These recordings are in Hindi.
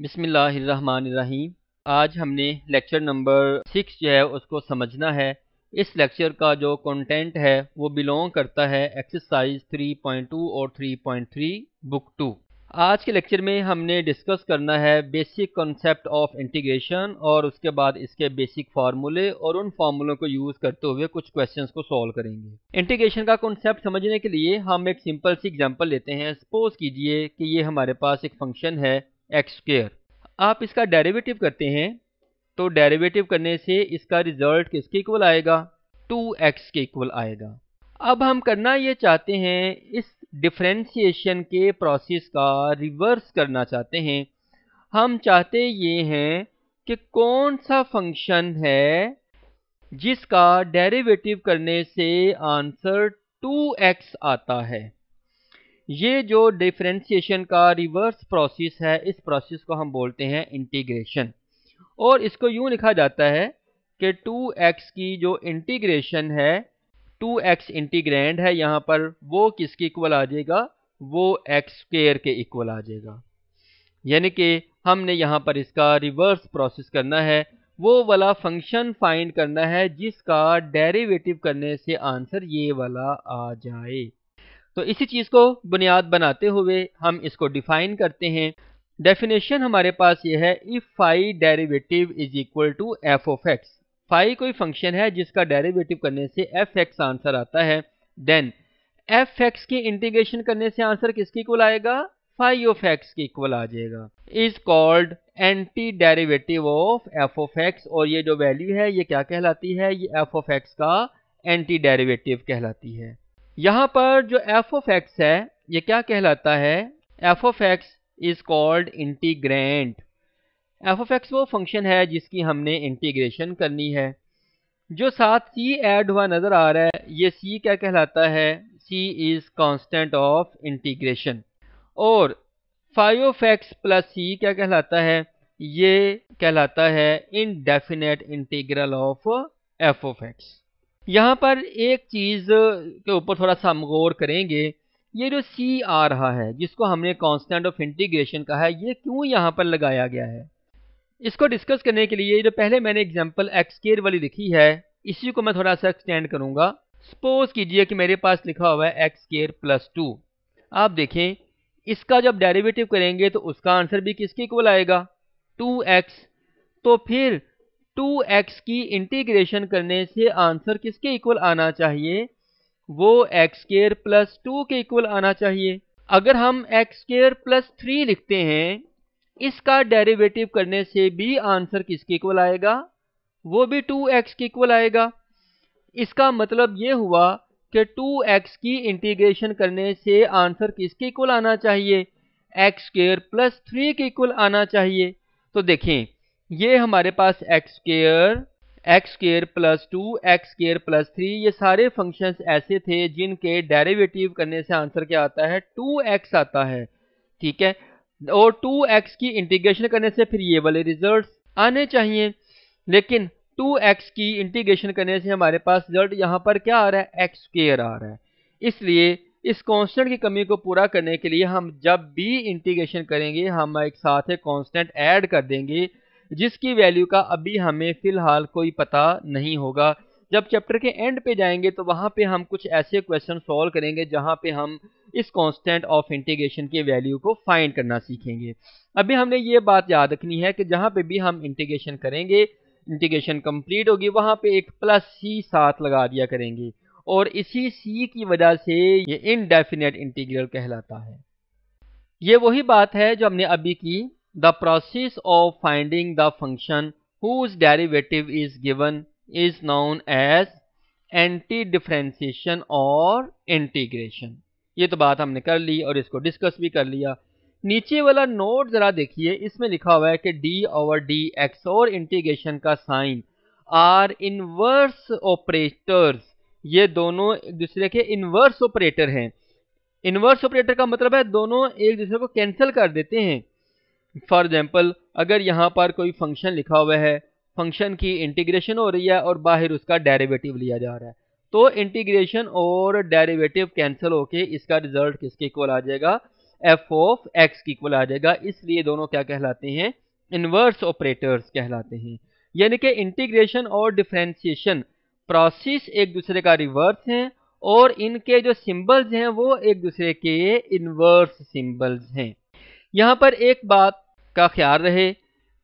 बिसमीम आज हमने लेक्चर नंबर सिक्स जो है उसको समझना है इस लेक्चर का जो कंटेंट है वो बिलोंग करता है एक्सरसाइज 3.2 और 3.3 बुक टू आज के लेक्चर में हमने डिस्कस करना है बेसिक कॉन्सेप्ट ऑफ इंटीग्रेशन और उसके बाद इसके बेसिक फार्मूले और उन फार्मूलों को यूज़ करते हुए कुछ क्वेश्चंस को सॉल्व करेंगे इंटीग्रेशन का कॉन्सेप्ट समझने के लिए हम एक सिंपल सी एग्जांपल लेते हैं सपोज कीजिए कि ये हमारे पास एक फंक्शन है एक्स स्क्र आप इसका डेरिवेटिव करते हैं तो डेरिवेटिव करने से इसका रिजल्ट किसके इक्वल आएगा टू एक्स के इक्वल आएगा अब हम करना ये चाहते हैं इस डिफ्रेंसीशन के प्रोसेस का रिवर्स करना चाहते हैं हम चाहते ये हैं कि कौन सा फंक्शन है जिसका डेरिवेटिव करने से आंसर 2x आता है ये जो डिफ्रेंसीशन का रिवर्स प्रोसेस है इस प्रोसेस को हम बोलते हैं इंटीग्रेशन और इसको यूँ लिखा जाता है कि 2x की जो इंटीग्रेशन है 2x इंटीग्रैंड है यहाँ पर वो किसके इक्वल आ जाएगा वो एक्स स्क्र के इक्वल आ जाएगा यानी कि हमने यहाँ पर इसका रिवर्स प्रोसेस करना है वो वाला फंक्शन फाइंड करना है जिसका डेरिवेटिव करने से आंसर ये वाला आ जाए तो इसी चीज़ को बुनियाद बनाते हुए हम इसको डिफाइन करते हैं डेफिनेशन हमारे पास ये है if phi derivative is equal to F of X phi कोई फंक्शन है जिसका डेरिवेटिव करने से एफ एक्स आंसर आता है देन एफ एक्स की इंटीग्रेशन करने से आंसर किसके इक्वल आएगा फाई ऑफ एक्स के इक्वल आ जाएगा is called anti derivative of F of x और ये जो वैल्यू है ये क्या कहलाती है ये एफ ऑफ एक्स का एंटी डेरिवेटिव कहलाती है यहाँ पर जो एफ ऑफ एक्स है ये क्या कहलाता है f of x is called integrand f of x वो फंक्शन है जिसकी हमने इंटीग्रेशन करनी है जो साथ सी एड हुआ नज़र आ रहा है ये सी क्या कहलाता है C is constant of integration और five of x plus C क्या कहलाता है ये कहलाता है indefinite integral of F of X यहाँ पर एक चीज़ के ऊपर थोड़ा सा हम गौर करेंगे ये जो सी आ रहा है जिसको हमने कांस्टेंट ऑफ इंटीग्रेशन कहा है ये क्यों यहाँ पर लगाया गया है इसको डिस्कस करने के लिए जो पहले मैंने एग्जांपल केयर वाली लिखी है इसी को मैं थोड़ा सा एक्सटेंड करूँगा सपोज कीजिए कि मेरे पास लिखा हुआ है एक्स केयर प्लस टू आप देखें इसका जब डेरिवेटिव करेंगे तो उसका आंसर भी किसके इक्वल आएगा टू एक्स तो फिर 2x की इंटीग्रेशन करने से आंसर किसके इक्वल आना चाहिए वो एक्स स्केयर प्लस टू के इक्वल आना चाहिए अगर हम एक्स स्केयर प्लस थ्री लिखते हैं इसका डेरिवेटिव करने से भी आंसर किसके इक्वल आएगा वो भी टू एक्स के इक्वल आएगा इसका मतलब ये हुआ कि टू एक्स की इंटीग्रेशन करने से आंसर किसके इक्वल आना चाहिए एक्स स्केयर प्लस थ्री के इक्वल आना चाहिए तो देखें ये हमारे पास x square x square plus two x square plus three ये सारे फंक्शंस ऐसे थे जिनके डेरिवेटिव करने से आंसर क्या आता है टू एक्स आता है ठीक है और टू एक्स की इंटीग्रेशन करने से फिर ये वाले रिजल्ट आने चाहिए लेकिन टू एक्स की इंटीग्रेशन करने से हमारे पास रिजल्ट यहाँ पर क्या आ रहा है एक्स स्केयर आ रहा है इसलिए इस कांस्टेंट की कमी को पूरा करने के लिए हम जब भी इंटीग्रेशन करेंगे हम एक साथ एक कांस्टेंट ऐड कर देंगे जिसकी वैल्यू का अभी हमें फ़िलहाल कोई पता नहीं होगा जब चैप्टर के एंड पे जाएंगे तो वहाँ पे हम कुछ ऐसे क्वेश्चन सॉल्व करेंगे जहाँ पे हम इस कांस्टेंट ऑफ इंटीग्रेशन के वैल्यू को फाइंड करना सीखेंगे अभी हमने ये बात याद रखनी है कि जहाँ पे भी हम इंटीग्रेशन करेंगे इंटीग्रेशन कंप्लीट होगी वहाँ पे एक प्लस सी साथ लगा दिया करेंगे और इसी सी की वजह से ये इनडेफिनेट इंटीग्रल कहलाता है ये वही बात है जो हमने अभी की The process of finding the function whose derivative is given is known as anti-differentiation or integration. ये तो बात हमने कर ली और इसको डिस्कस भी कर लिया नीचे वाला नोट ज़रा देखिए इसमें लिखा हुआ है कि d ओवर डी एक्स और इंटीग्रेशन का साइन आर इनवर्स ऑपरेटर्स ये दोनों एक दूसरे के इनवर्स ऑपरेटर हैं इनवर्स ऑपरेटर का मतलब है दोनों एक दूसरे को कैंसिल कर देते हैं फॉर एग्जाम्पल अगर यहाँ पर कोई फंक्शन लिखा हुआ है फंक्शन की इंटीग्रेशन हो रही है और बाहर उसका डेरिवेटिव लिया जा रहा है तो इंटीग्रेशन और डेरिवेटिव कैंसिल होके इसका रिजल्ट किसके इक्वल आ जाएगा एफ ऑफ एक्स की इक्वल आ जाएगा इसलिए दोनों क्या कहलाते हैं इन्वर्स ऑपरेटर्स कहलाते हैं यानी कि इंटीग्रेशन और डिफ्रेंसीशन प्रोसेस एक दूसरे का रिवर्स हैं और इनके जो सिंबल्स हैं वो एक दूसरे के इन्वर्स सिंबल्स हैं यहाँ पर एक बात का ख्याल रहे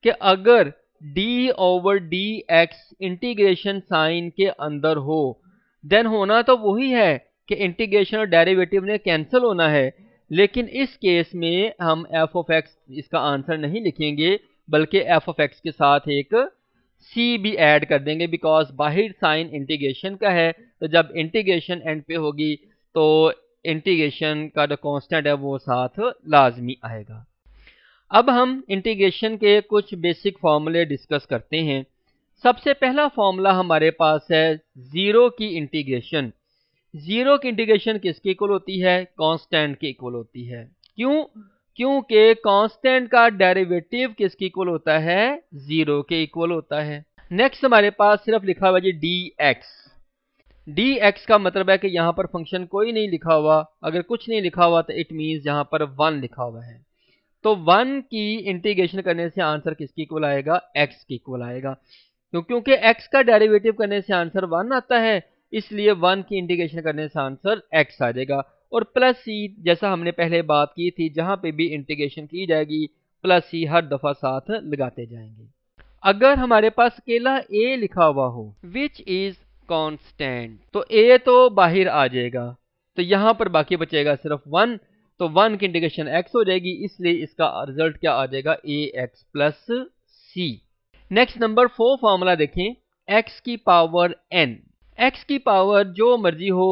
कि अगर d over d x integration sign के अंदर हो देन होना तो वही है कि इंटीग्रेशन और डेरिवेटिव ने कैंसिल होना है लेकिन इस केस में हम एफ ऑफ एक्स इसका आंसर नहीं लिखेंगे बल्कि एफ ऑफ एक्स के साथ एक सी भी ऐड कर देंगे बिकॉज बाहर साइन इंटीग्रेशन का है तो जब इंटीग्रेशन एंड पे होगी तो इंटीग्रेशन का जो कॉन्स्टेंट है वो साथ लाजमी आएगा अब हम इंटीग्रेशन के कुछ बेसिक फॉर्मूले डिस्कस करते हैं सबसे पहला फॉर्मूला हमारे पास है ज़ीरो की इंटीग्रेशन ज़ीरो की इंटीग्रेशन किसके इक्वल होती है कांस्टेंट के इक्वल होती है क्यों क्योंकि कांस्टेंट का डेरिवेटिव किसके इक्वल होता है ज़ीरो के इक्वल होता है नेक्स्ट हमारे पास सिर्फ लिखा हुआ g d x d x का मतलब है कि यहाँ पर फंक्शन कोई नहीं लिखा हुआ अगर कुछ नहीं लिखा हुआ तो इट मीन्स यहाँ पर वन लिखा हुआ है तो वन की इंटीग्रेशन करने से आंसर किसकी इक्वल आएगा एक्स की इक्वल आएगा तो क्योंकि एक्स का डेरिवेटिव करने से आंसर वन आता है इसलिए वन की इंटीग्रेशन करने से आंसर एक्स आ जाएगा और प्लस सी जैसा हमने पहले बात की थी जहां पे भी इंटीग्रेशन की जाएगी प्लस सी हर दफ़ा साथ लगाते जाएंगे अगर हमारे पास अकेला ए लिखा हुआ हो विच इज़ कॉन्स्टेंट तो ए तो बाहर आ जाएगा तो यहां पर बाकी बचेगा सिर्फ वन तो वन की इंडिकेशन एक्स हो जाएगी इसलिए इसका रिजल्ट क्या आ जाएगा a x plus c next number four formula देखें एक्स की पावर एन एक्स की पावर जो मर्जी हो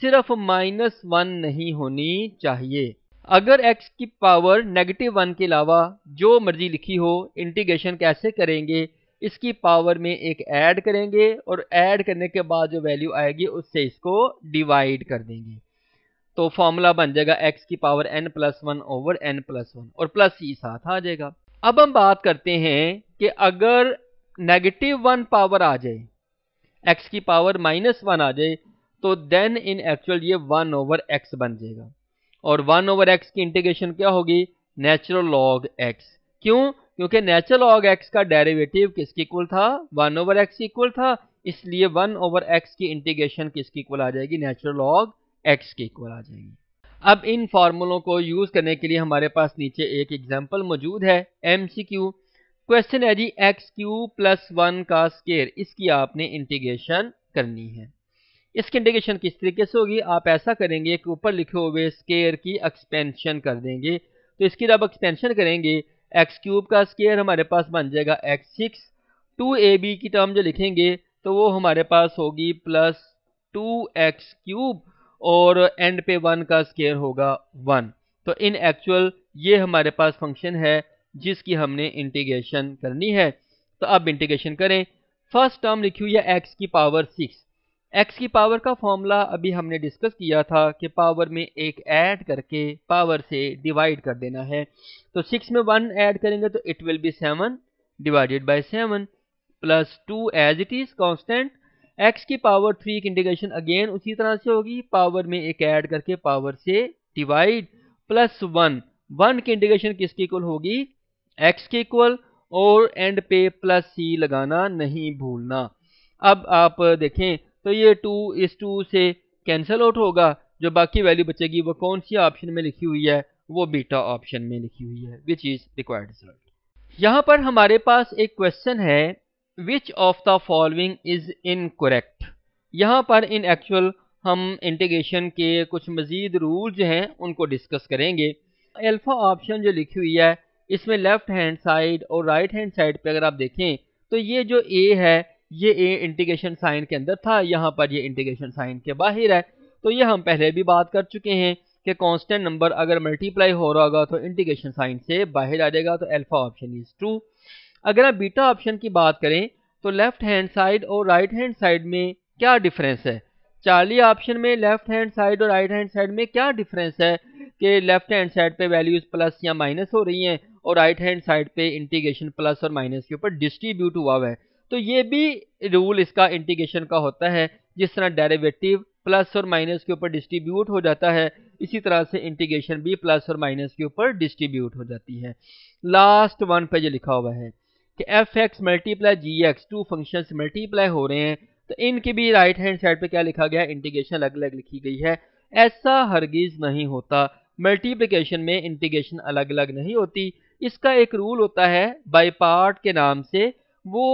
सिर्फ माइनस वन नहीं होनी चाहिए अगर x की पावर नेगेटिव वन के अलावा जो मर्जी लिखी हो इंटीग्रेशन कैसे करेंगे इसकी पावर में एक ऐड करेंगे और ऐड करने के बाद जो वैल्यू आएगी उससे इसको डिवाइड कर देंगे तो फॉर्मूला बन जाएगा एक्स की power n plus one over n plus one और प्लस ई साथ आ जाएगा अब हम बात करते हैं कि अगर नेगेटिव वन पावर आ जाए एक्स की पावर माइनस वन आ जाए तो देन इन एक्चुअल ये वन ओवर एक्स बन जाएगा और वन ओवर एक्स की इंटीग्रेशन क्या होगी नेचुरल लॉग एक्स क्यों क्योंकि नेचुरल लॉग एक्स का डेरिवेटिव किसके इक्वल था वन ओवर एक्स इक्वल था इसलिए वन ओवर एक्स की इंटीग्रेशन किसकी इक्वल आ जाएगी नेचुरल लॉग एक्स के इक्वल आ जाएगी अब इन फार्मूलों को यूज़ करने के लिए हमारे पास नीचे एक एग्जाम्पल मौजूद है एम सी क्यू क्वेश्चन है g x q plus one का स्केयर इसकी आपने इंटीग्रेशन करनी है इसकी इंटीग्रेशन किस तरीके से होगी आप ऐसा करेंगे कि ऊपर लिखे हुए स्केयर की एक्सपेंशन कर देंगे तो इसकी जब एक्सपेंशन करेंगे एक्स क्यूब का स्केयर हमारे पास बन जाएगा x six two a b की टर्म जो लिखेंगे तो वो हमारे पास होगी प्लस टू एक्स क्यूब और एंड पे वन का स्केयर होगा वन तो इन एक्चुअल ये हमारे पास फंक्शन है जिसकी हमने इंटीग्रेशन करनी है तो अब इंटीग्रेशन करें फर्स्ट टर्म लिखी हुई है एक्स की पावर सिक्स एक्स की पावर का फॉर्मूला अभी हमने डिस्कस किया था कि पावर में एक ऐड करके पावर से डिवाइड कर देना है तो सिक्स में वन ऐड करेंगे तो it will be seven divided by seven plus two as it is constant x की पावर थ्री की इंटीग्रेशन अगेन उसी तरह से होगी पावर में एक ऐड करके पावर से डिवाइड प्लस वन वन की इंटीग्रेशन किसके इक्वल होगी एक्स के इक्वल और एंड पे प्लस सी लगाना नहीं भूलना अब आप देखें तो ये टू इस टू से कैंसल आउट होगा जो बाकी वैल्यू बचेगी वो कौन सी ऑप्शन में लिखी हुई है वो बीटा ऑप्शन में लिखी हुई है विच इज़ रिक्वायर्ड रिजल्ट यहाँ पर हमारे पास एक क्वेश्चन है which of the following is incorrect यहाँ पर इन एक्चुअल हम इंटीग्रेशन के कुछ मज़ीद रूल जो हैं उनको डिस्कस करेंगे अल्फ़ा ऑप्शन जो लिखी हुई है इसमें लेफ़्ट हैंड साइड और राइट हैंड साइड पे अगर आप देखें तो ये जो ए है ये ए इंटीग्रेशन साइन के अंदर था यहाँ पर ये इंटीग्रेशन साइन के बाहर है तो ये हम पहले भी बात कर चुके हैं कि कांस्टेंट नंबर अगर मल्टीप्लाई हो रहा होगा तो इंटीग्रेशन साइन से बाहर आ जाएगा तो अल्फ़ा ऑप्शन इज़ ट्रू अगर आप बीटा ऑप्शन की बात करें तो लेफ्ट हैंड साइड और राइट हैंड साइड में क्या डिफरेंस है चार्ली ऑप्शन में लेफ्ट हैंड साइड और राइट हैंड साइड में क्या डिफरेंस है कि लेफ्ट हैंड साइड पे वैल्यूज प्लस या माइनस हो रही हैं और राइट हैंड साइड पे इंटीग्रेशन प्लस और माइनस के ऊपर डिस्ट्रीब्यूट हुआ हुआ है तो ये भी रूल इसका इंटीग्रेशन का होता है जिस तरह डेरेवेटिव प्लस और माइनस के ऊपर डिस्ट्रीब्यूट हो जाता है इसी तरह से इंटीग्रेशन भी प्लस और माइनस के ऊपर डिस्ट्रीब्यूट हो जाती है लास्ट वन पे जो लिखा हुआ है कि f x multiply g x two function multiply हो रहे हैं तो इनकी भी राइट हैंड साइड पे क्या लिखा गया है इंटीग्रेशन अलग अलग लिखी गई है ऐसा हरगिज़ नहीं होता मल्टीप्लिकेशन में इंटीग्रेशन अलग अलग नहीं होती इसका एक रूल होता है बाई पार्ट के नाम से वो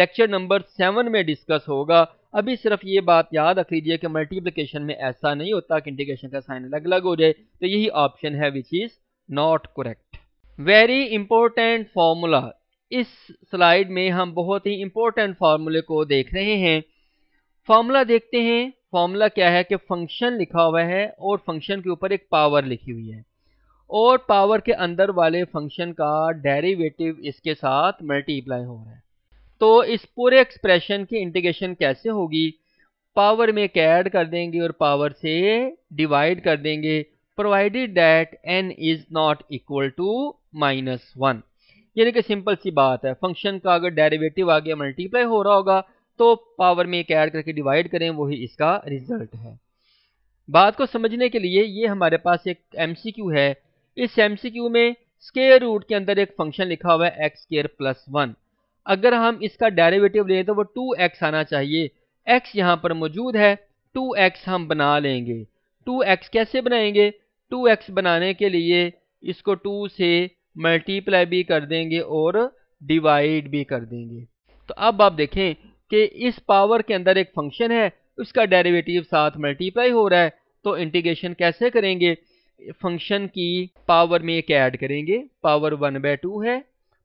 लेक्चर नंबर सेवन में डिस्कस होगा अभी सिर्फ ये बात याद रख लीजिए कि मल्टीप्लिकेशन में ऐसा नहीं होता कि इंटीग्रेशन का साइन अलग अलग हो जाए तो यही ऑप्शन है which is not correct very important formula इस स्लाइड में हम बहुत ही इंपॉर्टेंट फार्मूले को देख रहे हैं फार्मूला देखते हैं फार्मूला क्या है कि फंक्शन लिखा हुआ है और फंक्शन के ऊपर एक पावर लिखी हुई है और पावर के अंदर वाले फंक्शन का डेरिवेटिव इसके साथ मल्टीप्लाई हो रहा है तो इस पूरे एक्सप्रेशन की इंटीग्रेशन कैसे होगी पावर में एक ऐड कर देंगे और पावर से डिवाइड कर देंगे provided that n is not equal to minus one ये देखिए सिंपल सी बात है फंक्शन का अगर डेरिवेटिव आगे मल्टीप्लाई हो रहा होगा तो पावर में एक ऐड करके डिवाइड करें वही इसका रिजल्ट है बात को समझने के लिए ये हमारे पास एक एम है इस एम में स्केयर रूट के अंदर एक फंक्शन लिखा हुआ है एक्स स्केयर प्लस वन अगर हम इसका डेरिवेटिव लें तो वो टू एक्स आना चाहिए एक्स यहाँ पर मौजूद है टू एक्स हम बना लेंगे टू एक्स कैसे बनाएंगे टू एक्स बनाने के लिए इसको टू से मल्टीप्लाई भी कर देंगे और डिवाइड भी कर देंगे तो अब आप देखें कि इस पावर के अंदर एक फंक्शन है उसका डेरिवेटिव साथ मल्टीप्लाई हो रहा है तो इंटीग्रेशन कैसे करेंगे फंक्शन की पावर में एक ऐड करेंगे पावर वन बाय टू है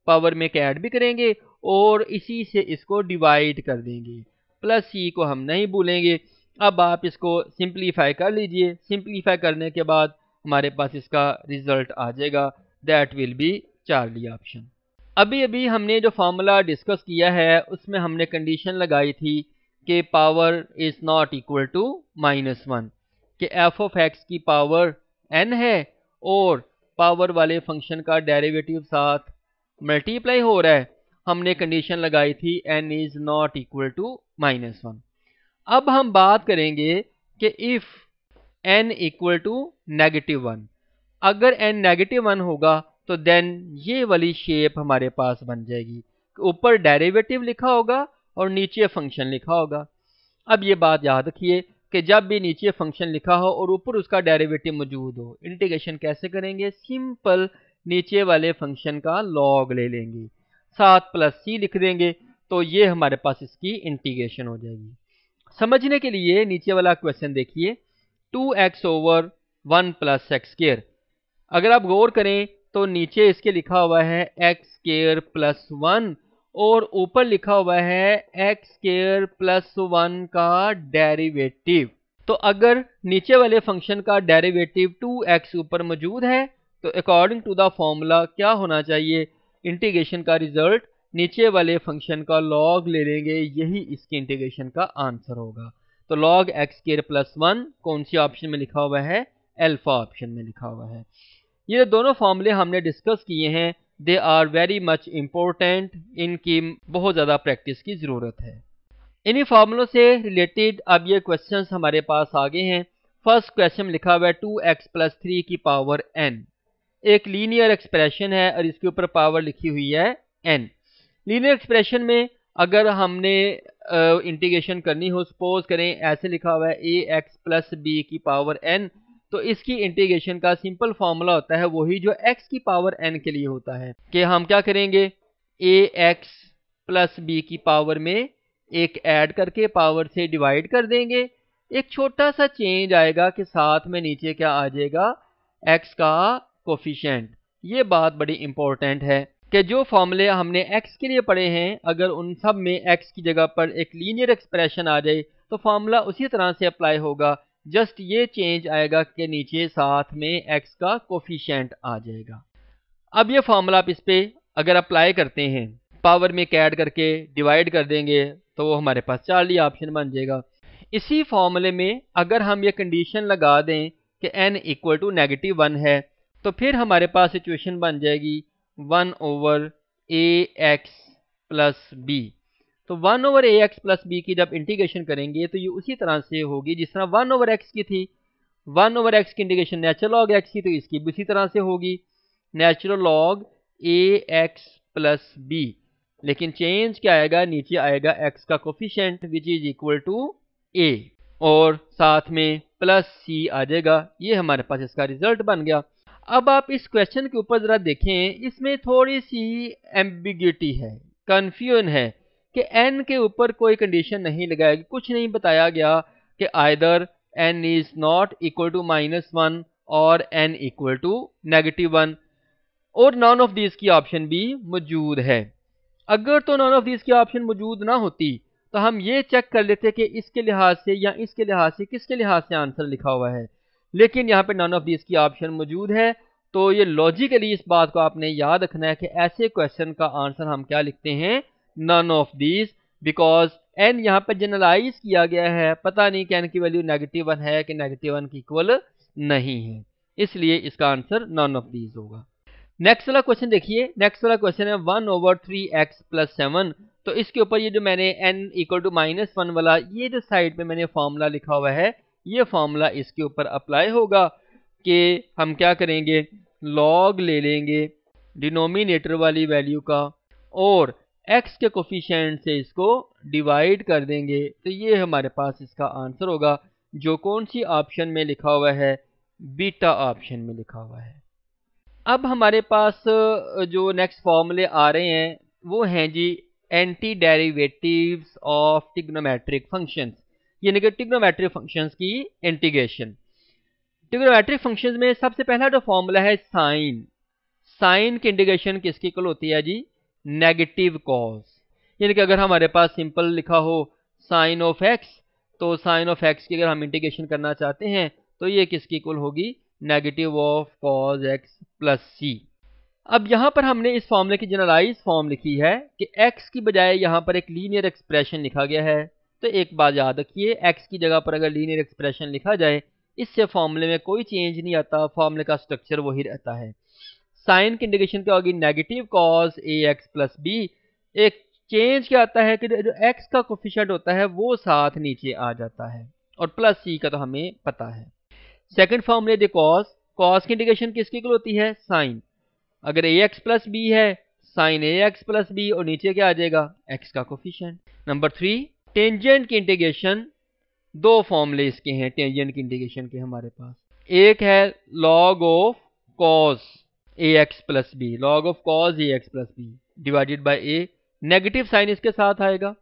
पावर में एक ऐड भी करेंगे और इसी से इसको डिवाइड कर देंगे प्लस सी को हम नहीं भूलेंगे अब आप इसको सिंप्लीफाई कर लीजिए सिंप्लीफाई करने के बाद हमारे पास इसका रिज़ल्ट आ जाएगा that will be Charlie option अभी अभी हमने जो फार्मूला डिस्कस किया है उसमें हमने कंडीशन लगाई थी कि power is not equal to minus one कि एफ ऑफ एक्स की पावर एन है और पावर वाले फंक्शन का डेरिवेटिव साथ मल्टीप्लाई हो रहा है हमने कंडीशन लगाई थी n is not equal to minus one अब हम बात करेंगे कि if n equal to negative one अगर एन नेगेटिव वन होगा तो देन ये वाली शेप हमारे पास बन जाएगी ऊपर डेरिवेटिव लिखा होगा और नीचे फंक्शन लिखा होगा अब ये बात याद रखिए कि जब भी नीचे फंक्शन लिखा हो और ऊपर उसका डेरिवेटिव मौजूद हो इंटीग्रेशन कैसे करेंगे सिंपल नीचे वाले फंक्शन का लॉग ले लेंगे सात प्लस सी लिख देंगे तो ये हमारे पास इसकी इंटीग्रेशन हो जाएगी समझने के लिए नीचे वाला क्वेश्चन देखिए two x over one plus x square अगर आप गौर करें तो नीचे इसके लिखा हुआ है एक्स केयर प्लस वन और ऊपर लिखा हुआ है एक्स केयर प्लस वन का डेरिवेटिव तो अगर नीचे वाले फंक्शन का डेरिवेटिव टू एक्स ऊपर मौजूद है तो अकॉर्डिंग टू द फॉर्मूला क्या होना चाहिए इंटीग्रेशन का रिजल्ट नीचे वाले फंक्शन का लॉग ले लेंगे यही इसके इंटीग्रेशन का आंसर होगा तो log x square plus one कौन सी ऑप्शन में लिखा हुआ है एल्फा ऑप्शन में लिखा हुआ है ये दोनों फॉर्मूले हमने डिस्कस किए हैं they are very much important इनकी बहुत ज़्यादा प्रैक्टिस की ज़रूरत है इन्हीं फार्मूलों से रिलेटेड अब ये क्वेश्चन हमारे पास आगे हैं फर्स्ट क्वेश्चन लिखा हुआ है टू एक्स प्लस थ्री की पावर एन एक लीनियर एक्सप्रेशन है और इसके ऊपर पावर लिखी हुई है एन लीनियर एक्सप्रेशन में अगर हमने इंटीग्रेशन करनी हो सपोज करें ऐसे लिखा हुआ है ए एक्स प्लस बी की पावर एन तो इसकी इंटीग्रेशन का सिंपल फॉर्मूला होता है वही जो एक्स की पावर एन के लिए होता है कि हम क्या करेंगे ए एक्स प्लस बी की पावर में एक ऐड करके पावर से डिवाइड कर देंगे एक छोटा सा चेंज आएगा कि साथ में नीचे क्या आ जाएगा एक्स का कोफिशेंट ये बात बड़ी इंपॉर्टेंट है कि जो फॉर्मूले हमने एक्स के लिए पढ़े हैं अगर उन सब में एक्स की जगह पर एक लीनियर एक्सप्रेशन आ जाए तो फॉर्मूला उसी तरह से अप्लाई होगा जस्ट ये चेंज आएगा कि नीचे साथ में एक्स का कोफिशेंट आ जाएगा अब ये फार्मूला आप इस पर अगर अप्लाई करते हैं पावर में कैड करके डिवाइड कर देंगे तो वो हमारे पास चार्ली ऑप्शन बन जाएगा इसी फॉर्मूले में अगर हम ये कंडीशन लगा दें कि n equal to negative one है तो फिर हमारे पास सिचुएशन बन जाएगी one over a x plus b तो one over a x plus b की जब इंटीग्रेशन करेंगे तो ये उसी तरह से होगी जिस तरह वन ओवर एक्स की थी वन ओवर एक्स की इंटीग्रेशन नेचुरल लॉग एक्स की तो इसकी भी उसी तरह से होगी natural log a x plus b लेकिन चेंज क्या आएगा नीचे आएगा एक्स का coefficient which is equal to a और साथ में प्लस सी आ जाएगा ये हमारे पास इसका रिजल्ट बन गया अब आप इस क्वेश्चन के ऊपर ज़रा देखें इसमें थोड़ी सी एम्बिग्यूटी है कन्फ्यूजन है कि एन के ऊपर कोई कंडीशन नहीं लगाएगी कुछ नहीं बताया गया कि either n is not equal to minus one और n equal to negative one और नॉन ऑफ दीज की ऑप्शन भी मौजूद है अगर तो नॉन ऑफ दीज की ऑप्शन मौजूद ना होती तो हम ये चेक कर लेते कि इसके लिहाज से या इसके लिहाज से किसके लिहाज से आंसर लिखा हुआ है लेकिन यहाँ पे नॉन ऑफ दीज की ऑप्शन मौजूद है तो ये लॉजिकली इस बात को आपने याद रखना है कि ऐसे क्वेश्चन का आंसर हम क्या लिखते हैं none of these because n यहाँ पर जनरलाइज किया गया है पता नहीं कि एन की वैल्यू नेगेटिव वन है कि नेगेटिव वन की इक्वल नहीं है इसलिए इसका आंसर नॉन ऑफ दीज होगा नेक्स्ट वाला क्वेश्चन देखिए नेक्स्ट वाला क्वेश्चन है one over three x plus seven तो इसके ऊपर ये जो मैंने n equal to minus one वाला ये जो साइड पे मैंने फॉर्मूला लिखा हुआ है ये फॉर्मूला इसके ऊपर अप्लाई होगा कि हम क्या करेंगे लॉग ले लेंगे डिनोमिनेटर वाली वैल्यू का और एक्स के कोफिशेंट से इसको डिवाइड कर देंगे तो ये हमारे पास इसका आंसर होगा जो कौन सी ऑप्शन में लिखा हुआ है बीटा ऑप्शन में लिखा हुआ है अब हमारे पास जो नेक्स्ट फॉर्मूले आ रहे हैं वो हैं जी anti derivatives of trigonometric functions यानी कि टिग्नोमेट्रिक फंक्शंस की इंटीग्रेशन टिग्नोमेट्रिक फंक्शंस में सबसे पहला जो फॉर्मूला है साइन साइन की इंटीग्रेशन किसकी कल होती है जी नेगेटिव कॉज यानी कि अगर हमारे पास सिंपल लिखा हो साइन ऑफ एक्स तो साइन ऑफ एक्स की अगर हम इंटीग्रेशन करना चाहते हैं तो ये किसकी इक्वल होगी negative of cos x plus c अब यहाँ पर हमने इस फॉर्मूले की जनरलाइज फॉर्म लिखी है कि एक्स की बजाय यहाँ पर एक लीनियर एक्सप्रेशन लिखा गया है तो एक बात याद रखिए एक्स की जगह पर अगर लीनियर एक्सप्रेशन लिखा जाए इससे फॉर्मूले में कोई चेंज नहीं आता फॉर्मूले का स्ट्रक्चर वही रहता है साइन की इंडिकेशन क्या होगी negative cos a x plus b एक चेंज क्या आता है कि जो एक्स का कोफिशेंट होता है वो साथ नीचे आ जाता है और प्लस सी का तो हमें पता है सेकेंड फॉर्मूले दे कॉस कॉस की इंडिकेशन किसके इक्वल होती है साइन अगर ए एक्स प्लस बी है sine a x plus b और नीचे क्या आ जाएगा एक्स का कोफिशेंट नंबर थ्री टेंजेंट की इंटीग्रेशन दो फॉर्मूले इसके हैं टेंजेंट की इंटीग्रेशन के हमारे पास एक है log of cos a x plus b log of cos a x plus b divided by a negative sine इसके साथ आएगा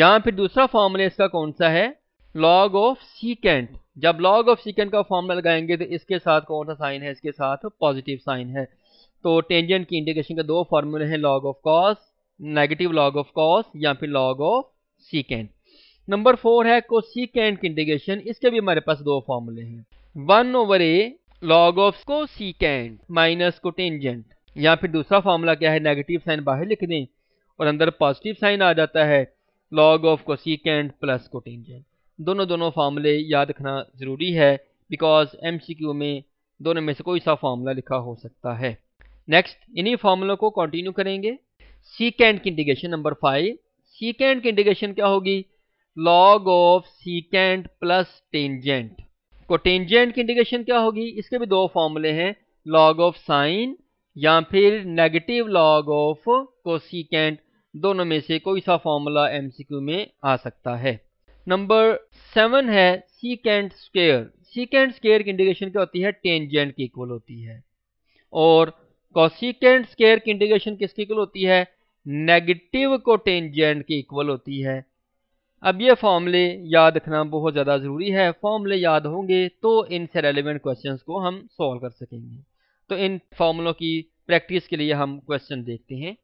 यहाँ फिर दूसरा फॉर्मूला इसका कौन सा है लॉग ऑफ सीकेंट जब लॉग ऑफ सीकेंट का फॉर्मूला लगाएंगे तो इसके साथ कौन सा साइन है इसके साथ पॉजिटिव साइन है तो टेंजेंट की इंडिकेशन के दो फॉर्मूले हैं log of cos negative log of cos या फिर log of secant number four है को सीकेंट की इंडिकेशन इसके भी हमारे पास दो फॉर्मूले हैं one over a log of cosecant minus cotangent या फिर दूसरा फॉर्मूला क्या है नेगेटिव साइन बाहर लिख दें और अंदर पॉजिटिव साइन आ जाता है log of cosecant plus cotangent दोनों दोनों फार्मूले याद रखना ज़रूरी है बिकॉज एम सी क्यू में दोनों में से कोई सा फार्मूला लिखा हो सकता है नेक्स्ट इन्हीं फार्मूलों को कंटिन्यू करेंगे सीकेंड की इंडिकेशन नंबर फाइव सीकेंड की इंडिकेशन क्या होगी log of secant plus tangent cotangent की इंडिकेशन क्या होगी इसके भी दो फॉर्मूले हैं लॉग ऑफ साइन या फिर नेगेटिव लॉग ऑफ कोसिकेंट दोनों में से कोई सा फॉर्मूला एमसीक्यू में आ सकता है नंबर सेवन है सीकेंट स्केयर सीकेंट स्केयर की इंडिकेशन क्या होती है टेंजेंट की इक्वल होती है और कॉसिकेंट स्केयर की इंडिकेशन किसकी इक्वल होती है नेगेटिव कोटेंजेंट की इक्वल होती है अब ये फॉर्मूले याद रखना बहुत ज़्यादा ज़रूरी है फॉर्मूले याद होंगे तो इनसे रेलिवेंट क्वेश्चन को हम सॉल्व कर सकेंगे तो इन फॉर्मूलों की प्रैक्टिस के लिए हम क्वेश्चन देखते हैं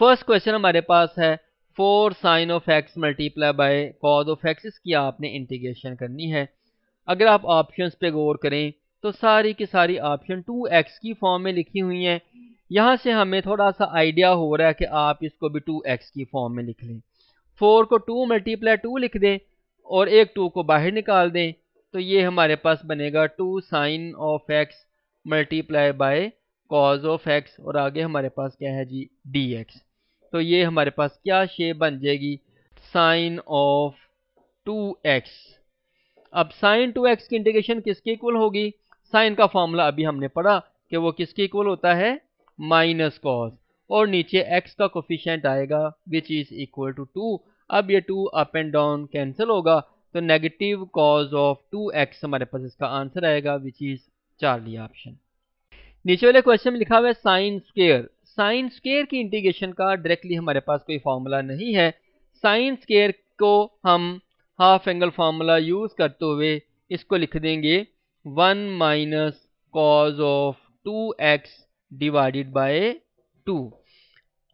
फर्स्ट क्वेश्चन हमारे पास है four sine of x multiply by cos of x इसकी आपने इंटीग्रेशन करनी है अगर आप ऑप्शन पर गौर करें तो सारी की सारी ऑप्शन टू एक्स की फॉर्म में लिखी हुई हैं यहाँ से हमें थोड़ा सा आइडिया हो रहा है कि आप इसको भी टू एक्स की फॉर्म में लिख लें फोर को टू मल्टीप्लाई टू लिख दें और एक टू को बाहर निकाल दें तो ये हमारे पास बनेगा two sine of x multiply by cos of x और आगे हमारे पास क्या है जी डी एक्स तो ये हमारे पास क्या शेप बन जाएगी साइन ऑफ टू एक्स अब साइन टू एक्स की इंटीग्रेशन किसके इक्वल होगी साइन का फॉर्मूला अभी हमने पढ़ा कि वो किसके इक्वल होता है माइनस कॉज और नीचे एक्स का कोफिशेंट आएगा which is equal to two अब ये two up and down cancel होगा तो negative cos of two x हमारे पास इसका आंसर आएगा विच इज चार्ली ऑप्शन नीचे वाले क्वेश्चन में लिखा हुआ है साइन स्केयर साइन स्केयर की इंटीग्रेशन का डायरेक्टली हमारे पास कोई फॉर्मूला नहीं है साइन स्केयर को हम हाफ एंगल फार्मूला यूज करते हुए इसको लिख देंगे one minus cos of two x divided by two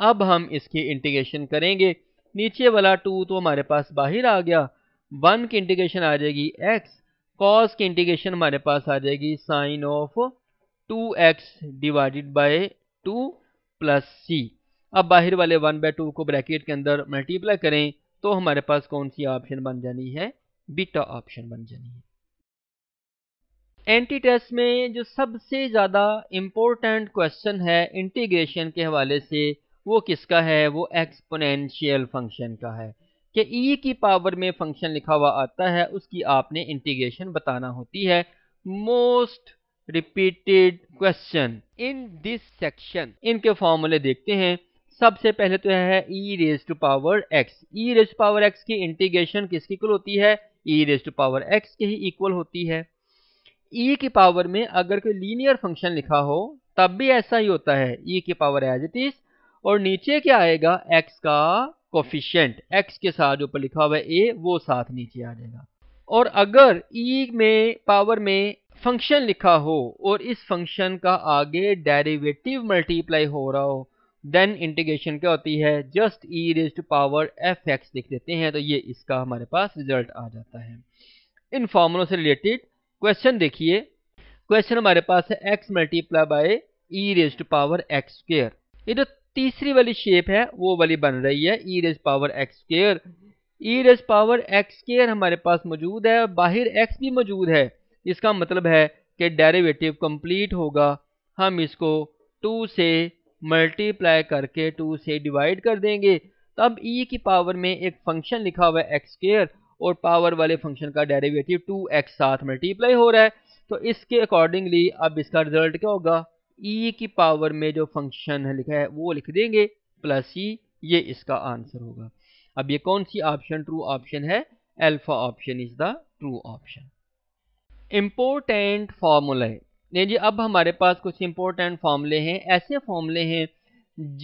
अब हम इसकी इंटीग्रेशन करेंगे नीचे वाला टू तो हमारे पास बाहर आ गया वन की इंटीग्रेशन आ जाएगी एक्स कॉस की इंटीग्रेशन हमारे पास आ जाएगी sine of two x divided by two plus c अब बाहर वाले वन बाय टू को ब्रैकेट के अंदर मल्टीप्लाई करें तो हमारे पास कौन सी ऑप्शन बन जानी है बीटा ऑप्शन बन जानी है एंटी टेस्ट में जो सबसे ज़्यादा इंपॉर्टेंट क्वेश्चन है इंटीग्रेशन के हवाले से वो किसका है वो एक्सपोनेंशियल फंक्शन का है कि ई e की पावर में फंक्शन लिखा हुआ आता है उसकी आपने इंटीग्रेशन बताना होती है most repeated question in this section इनके फॉर्मूले देखते हैं सबसे पहले तो है e raise to power x e raise to power x की इंटीग्रेशन किसकी इक्वल होती है e raise to power x के ही इक्वल होती है ई e की पावर में अगर कोई लीनियर फंक्शन लिखा हो तब भी ऐसा ही होता है ई e की पावर एज इट इज और नीचे क्या आएगा एक्स का कोफिशियंट एक्स के साथ ऊपर लिखा हुआ है ए वो साथ नीचे आ जाएगा और अगर ई e में पावर में फंक्शन लिखा हो और इस फंक्शन का आगे डेरिवेटिव मल्टीप्लाई हो रहा हो देन इंटीग्रेशन क्या होती है just e raise to power f x लिख देते हैं तो ये इसका हमारे पास रिजल्ट आ जाता है इन फॉर्मुलों से रिलेटेड क्वेश्चन देखिए क्वेश्चन हमारे पास है x multiply by e raise to power x square इधर तीसरी वाली शेप है वो वाली बन रही है e raise power x square e raise power x square हमारे पास मौजूद है बाहर एक्स भी मौजूद है इसका मतलब है कि डेरिवेटिव कंप्लीट होगा हम इसको टू से मल्टीप्लाई करके टू से डिवाइड कर देंगे तब तो ई e की पावर में एक फंक्शन लिखा हुआ है एक्स स्केयर और पावर वाले फंक्शन का डेरिवेटिव टू एक्स साथ मल्टीप्लाई हो रहा है तो इसके अकॉर्डिंगली अब इसका रिजल्ट क्या होगा ई e की पावर में जो फंक्शन है लिखा है वो लिख देंगे प्लस ई e, ये इसका आंसर होगा अब ये कौन सी ऑप्शन ट्रू ऑप्शन है alpha option is the true option important फार्मूले जी अब हमारे पास कुछ इंपॉर्टेंट फार्मूले हैं ऐसे फार्मूले हैं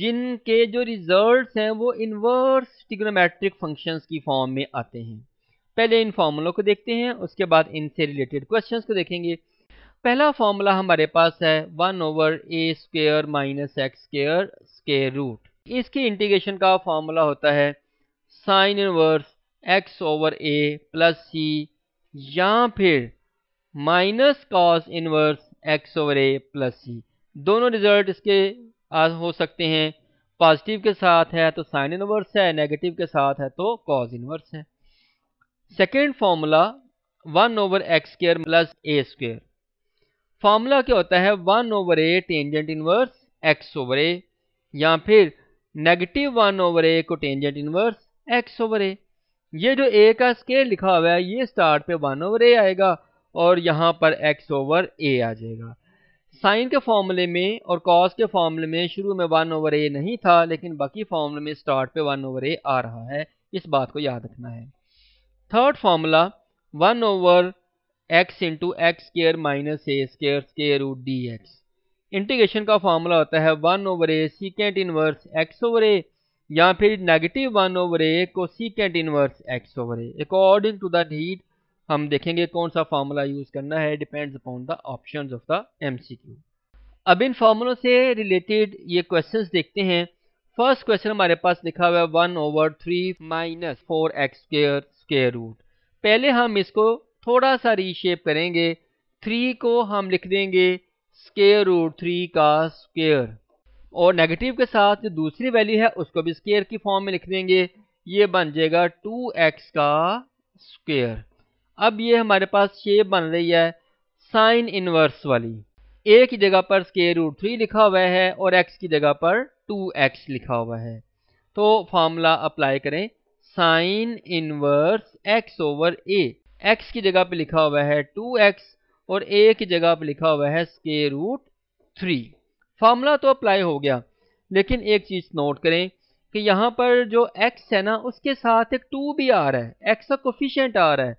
जिनके जो रिजल्ट्स हैं वो इनवर्स टिग्नोमेट्रिक फंक्शंस की फॉर्म में आते हैं पहले इन फार्मूलों को देखते हैं उसके बाद इनसे रिलेटेड क्वेश्चंस को देखेंगे पहला फॉर्मूला हमारे पास है one over a square minus x square square root इसकी इंटीग्रेशन का फॉर्मूला होता है sine inverse x over a plus c या फिर minus cos inverse x over a plus c दोनों रिजल्ट इसके हो सकते हैं पॉजिटिव के साथ है तो साइन इनवर्स है नेगेटिव के साथ है तो कॉज इनवर्स है second formula one over x square plus a square formula क्या होता है one over a tangent inverse x over a या फिर negative one over a cotangent inverse x over a ये जो ए का स्केल लिखा हुआ है ये स्टार्ट पे वन ओवर ए आएगा और यहाँ पर एक्स ओवर ए आ जाएगा साइन के फॉर्मूले में और कॉस के फॉर्मूले में शुरू में वन ओवर ए नहीं था लेकिन बाकी फॉर्मूले में स्टार्ट पे वन ओवर ए आ रहा है इस बात को याद रखना है third formula one over x into x square minus a square square root d x integration का फॉर्मूला होता है one over a secant inverse x over a या फिर negative one over a cosecant inverse x over a according to that heat हम देखेंगे कौन सा फार्मूला यूज़ करना है depends upon the option of the MCQ अब इन फार्मूलों से रिलेटेड ये क्वेश्चंस देखते हैं फर्स्ट क्वेश्चन हमारे पास लिखा हुआ है one over three minus four x square square root पहले हम इसको थोड़ा सा रीशेप करेंगे थ्री को हम लिख देंगे स्केयर रूट थ्री का स्केयर और नेगेटिव के साथ जो दूसरी वैल्यू है उसको भी स्केयर की फॉर्म में लिख देंगे ये बन जाएगा टू एक्स का स्केयर अब ये हमारे पास शेप बन रही है साइन इनवर्स वाली एक ही जगह पर स्केयर रूट थ्री लिखा हुआ है और एक्स की जगह पर टू एक्स लिखा हुआ है तो फार्मूला अप्लाई करें sine inverse x over a x की जगह पे लिखा हुआ है टू एक्स और a की जगह पे लिखा हुआ है स्के रूट थ्री फार्मूला तो अप्लाई हो गया लेकिन एक चीज़ नोट करें कि यहाँ पर जो एक्स है ना उसके साथ एक टू भी आ रहा है एक्स का कोफिशेंट आ रहा है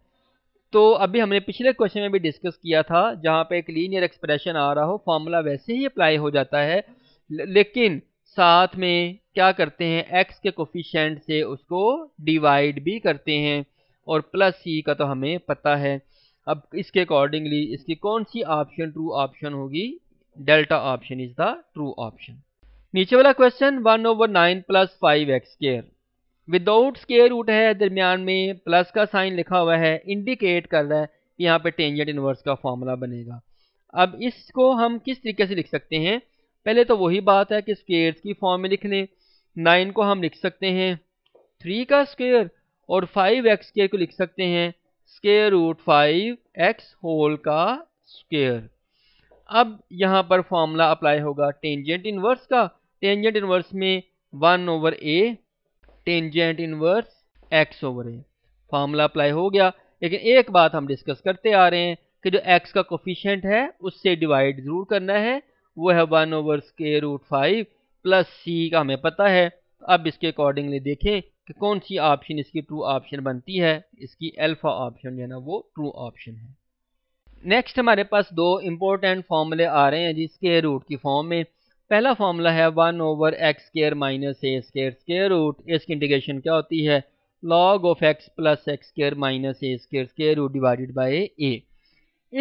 तो अभी हमने पिछले क्वेश्चन में भी डिस्कस किया था जहाँ पे एक लीनियर एक्सप्रेशन आ रहा हो फार्मूला वैसे ही अप्लाई हो जाता है लेकिन साथ में क्या करते हैं एक्स के कोफिशेंट से उसको डिवाइड भी करते हैं और प्लस सी का तो हमें पता है अब इसके अकॉर्डिंगली इसकी कौन सी ऑप्शन ट्रू ऑप्शन होगी delta option is the true option नीचे वाला question one over nine plus five x square without square root है दरमियान में प्लस का साइन लिखा हुआ है इंडिकेट कर रहा है कि यहाँ पे टेंजेंट इनवर्स का फॉर्मूला बनेगा अब इसको हम किस तरीके से लिख सकते हैं पहले तो वही बात है कि स्केयर की फॉर्म में लिख लें नाइन को हम लिख सकते हैं थ्री का स्केयर और फाइव एक्स स्केयर को लिख सकते हैं square root five x whole का स्केयर अब यहाँ पर फॉर्मूला अप्लाई होगा टेंजेंट इनवर्स का टेंजेंट इनवर्स में one over a tangent inverse x over a formula apply हो गया लेकिन एक बात हम डिस्कस करते आ रहे हैं कि जो एक्स का कोफिशेंट है उससे डिवाइड ज़रूर करना है वो है one over square root five plus c का हमें पता है अब इसके अकॉर्डिंगली देखें कि कौन सी ऑप्शन इसकी ट्रू ऑप्शन बनती है इसकी अल्फ़ा ऑप्शन जो है ना वो ट्रू ऑप्शन है नेक्स्ट हमारे पास दो इम्पोर्टेंट फॉर्मूले आ रहे हैं जी स्केयर रूट की फॉर्म में पहला फॉर्मूला है one over x square minus a square square root इसकी इंटीग्रेशन क्या होती है log of x plus x square minus a square square root divided by a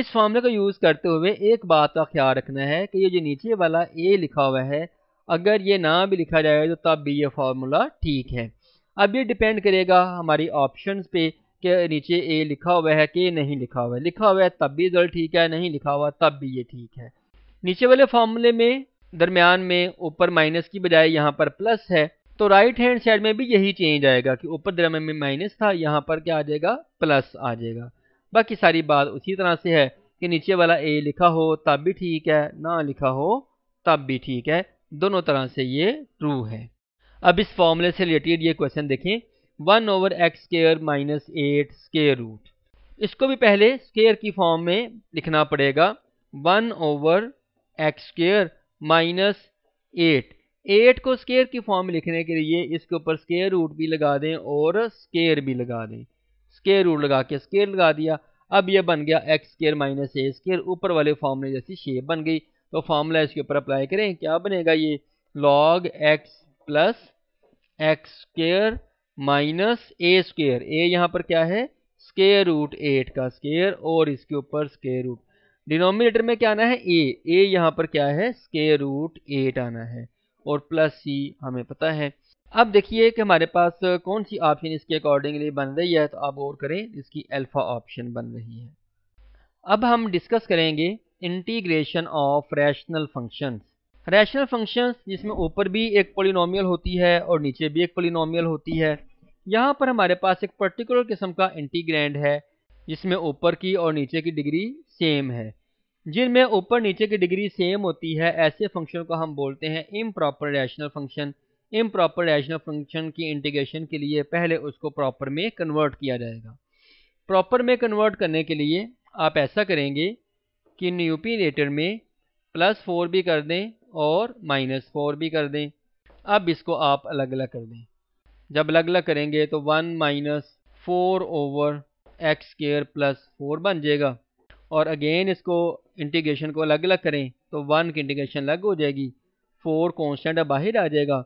इस फॉर्मूले का यूज़ करते हुए एक बात का ख्याल रखना है कि ये जो नीचे वाला ए लिखा हुआ है अगर ये ना भी लिखा जाए तो तब भी ये फार्मूला ठीक है अब ये डिपेंड करेगा हमारी ऑप्शन पे के नीचे ए लिखा हुआ है कि नहीं लिखा हुआ है लिखा हुआ है तब भी रिजल्ट ठीक है नहीं लिखा हुआ तब भी ये ठीक है नीचे वाले फॉर्मूले में दरमियान में ऊपर माइनस की बजाय यहाँ पर प्लस है तो राइट हैंड साइड में भी यही चेंज आएगा कि ऊपर दरमियान में माइनस था यहाँ पर क्या आ जाएगा प्लस आ जाएगा बाकी सारी बात उसी तरह से है कि नीचे वाला ए लिखा हो तब भी ठीक है ना लिखा हो तब भी ठीक है दोनों तरह से ये ट्रू है अब इस फॉर्मूले से रिलेटेड ये क्वेश्चन देखें one over x square minus eight square root इसको भी पहले स्केयर की फॉर्म में लिखना पड़ेगा one over x square minus eight eight को स्केयर की फॉर्म में लिखने के लिए इसके ऊपर स्केयर रूट भी लगा दें और स्केयर भी लगा दें स्केयर रूट लगा के स्केयर लगा दिया अब ये बन गया x square minus a square ऊपर वाले फॉर्मूले जैसी शेप बन गई तो फॉर्मूला इसके ऊपर अप्लाई करें क्या बनेगा ये log x plus x square minus a square a यहाँ पर क्या है स्केयर रूट एट का स्केयर और इसके ऊपर स्केयर रूट डिनोमिनेटर में क्या आना है ए ए यहाँ पर क्या है स्केयर रूट एट आना है और प्लस सी हमें पता है अब देखिए कि हमारे पास कौन सी ऑप्शन इसके अकॉर्डिंगली बन रही है तो आप और करें इसकी अल्फ़ा ऑप्शन बन रही है अब हम डिस्कस करेंगे integration of rational functions rational functions जिसमें ऊपर भी एक पोलिनोमियल होती है और नीचे भी एक पोलिनोमियल होती है यहाँ पर हमारे पास एक पर्टिकुलर किस्म का इंटीग्रैंड है जिसमें ऊपर की और नीचे की डिग्री सेम है जिनमें ऊपर नीचे की डिग्री सेम होती है ऐसे फंक्शन को हम बोलते हैं improper rational function improper rational function की इंटीग्रेशन के लिए पहले उसको प्रॉपर में कन्वर्ट किया जाएगा प्रॉपर में कन्वर्ट करने के लिए आप ऐसा करेंगे कि न्यूपी में प्लस फोर भी कर दें और माइनस फोर भी कर दें अब इसको आप अलग अलग कर दें जब अलग अलग करेंगे तो one minus four over x square plus four बन जाएगा और अगेन इसको इंटीग्रेशन को अलग अलग करें तो वन की इंटीग्रेशन अलग हो जाएगी फोर कॉन्स्टेंट बाहर आ जाएगा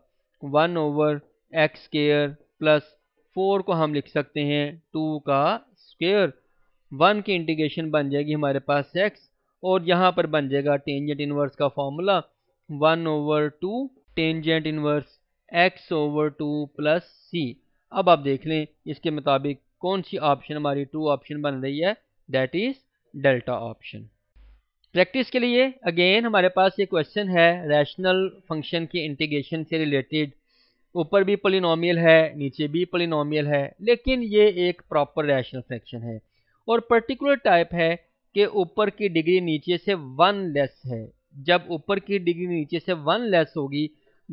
one over x square plus four को हम लिख सकते हैं टू का स्केयर वन की इंटीग्रेशन बन जाएगी हमारे पास एक्स और यहाँ पर बन जाएगा टेंजेंट इनवर्स का formula one over two tangent inverse x over two plus c अब आप देख लें इसके मुताबिक कौन सी ऑप्शन हमारी ट्रू ऑप्शन बन रही है that is delta option practice के लिए अगेन हमारे पास ये क्वेश्चन है रैशनल फंक्शन के इंटीग्रेशन से रिलेटेड ऊपर भी पोलिनोमियल है नीचे भी पोलिनोमियल है लेकिन ये एक प्रॉपर रैशनल फंक्शन है और पर्टिकुलर टाइप है कि ऊपर की डिग्री नीचे से वन लेस है जब ऊपर की डिग्री नीचे से वन लेस होगी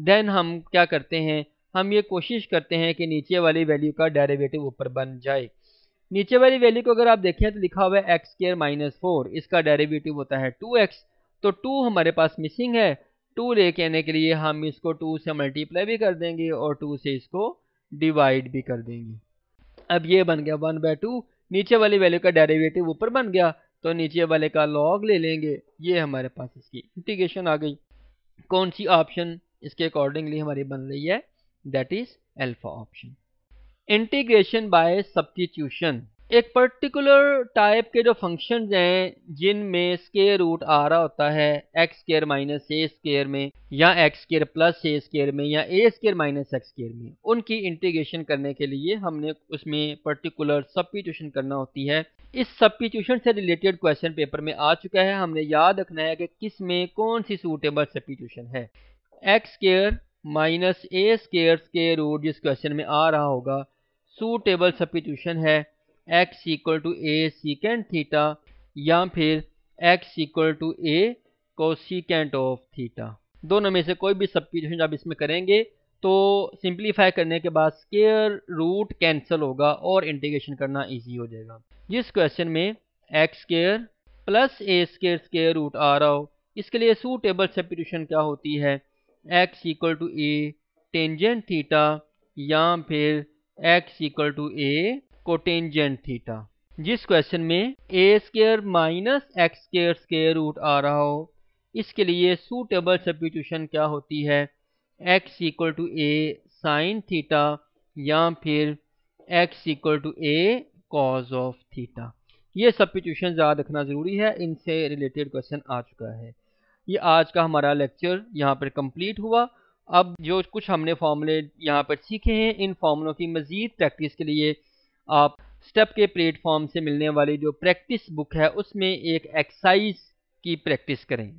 देन हम क्या करते हैं हम ये कोशिश करते हैं कि नीचे वाली वैल्यू का डेरिवेटिव ऊपर बन जाए नीचे वाली वैल्यू को अगर आप देखें तो लिखा हुआ है एक्स स्केयर माइनस फोर इसका डेरिवेटिव होता है टू एक्स तो टू हमारे पास मिसिंग है टू लेके आने के लिए हम इसको टू से मल्टीप्लाई भी कर देंगे और टू से इसको डिवाइड भी कर देंगे अब ये बन गया वन बाय टू नीचे वाली वैल्यू का डेरिवेटिव ऊपर बन गया तो नीचे वाले का लॉग ले लेंगे ये हमारे पास इसकी इंटीग्रेशन आ गई कौन सी ऑप्शन इसके अकॉर्डिंगली हमारी बन रही है that is alpha option integration by substitution एक पर्टिकुलर टाइप के जो फंक्शन हैं जिनमें स्केयर रूट आ रहा होता है x square minus a square में या x square plus a square में या a square minus x square में उनकी इंटीग्रेशन करने के लिए हमने उसमें पर्टिकुलर सब्टीट्यूशन करना होती है इस सब्टीट्यूशन से रिलेटेड क्वेश्चन पेपर में आ चुका है हमने याद रखना है कि किस में कौन सी सूटेबल सब्टीट्यूशन है x square minus a square square root जिस क्वेश्चन में आ रहा होगा सूटेबल सब्टीट्यूशन है x equal to a secant theta या फिर एक्स इक्वल टू ए को सीकेंड ऑफ थीटा दोनों में से कोई भी सब्सिट्यूशन आप इसमें करेंगे तो सिंप्लीफाई करने के बाद स्केयर रूट कैंसिल होगा और इंटीग्रेशन करना इजी हो जाएगा जिस क्वेश्चन में x square plus a square square root आ रहा हो इसके लिए सूटेबल सब्सिट्यूशन क्या होती है x equal to a tangent theta या फिर x equal to a cotangent theta जिस क्वेश्चन में a square minus x square square root आ रहा हो इसके लिए सूटेबल सब्यूट्यूशन क्या होती है x equal to a sine theta या फिर x equal to a cos of theta ये सब्यूट्यूशन याद रखना ज़रूरी है इनसे रिलेटेड क्वेश्चन आ चुका है ये आज का हमारा लेक्चर यहाँ पर कंप्लीट हुआ अब जो कुछ हमने फॉर्मूले यहाँ पर सीखे हैं इन फॉर्मूलों की मज़ीद प्रैक्टिस के लिए आप स्टेप के प्लेटफॉर्म से मिलने वाली जो प्रैक्टिस बुक है उसमें एक एक्सरसाइज की प्रैक्टिस करें